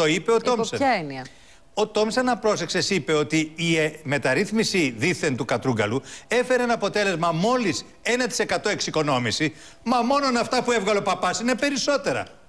Το είπε ο Τόμσεν. Ποια έννοια. Ο Τόμσεν, να πρόσεξε, είπε ότι η ε, μεταρρύθμιση δίθεν του Κατρούγκαλου έφερε ένα αποτέλεσμα μόλις 1% εξοικονόμηση. Μα μόνο αυτά που έβγαλε ο Παπάς είναι περισσότερα.